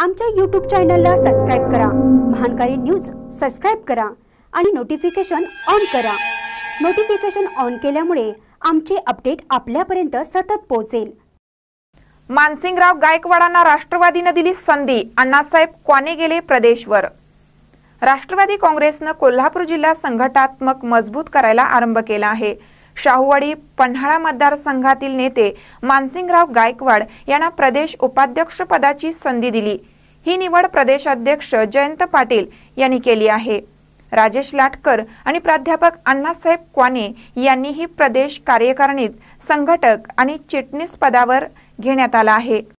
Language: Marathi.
आमच्या यूट्यूब चॅनलला सबस्क्राईब करा महानकारी न्यूज सबस्क्राईब करा आणि नोटिफिकेशन ऑन करा नोटिफिकेशन ऑन केल्यामुळे आमचे अपडेट आपल्यापर्यंत सतत पोहोचेल मानसिंगराव गायकवाडांना राष्ट्रवादीनं दिली संधी अण्णासाहेब क्वाने गेले प्रदेशवर राष्ट्रवादी काँग्रेसनं कोल्हापूर जिल्हा संघटनात्मक मजबूत करायला आरंभ केला आहे शाहूवाडी पन्हाळा मतदारसंघातील नेते मानसिंगराव गायकवाड यांना प्रदेश उपाध्यक्ष पदाची संधी दिली ही निवड प्रदेश प्रदेशाध्यक्ष जयंत पाटील यांनी केली आहे राजेश लाटकर आणि प्राध्यापक अण्णासाहेब क्वाने यांनीही प्रदेश कार्यकारिणीत संघटक आणि चिटणीस पदावर घेण्यात आला आहे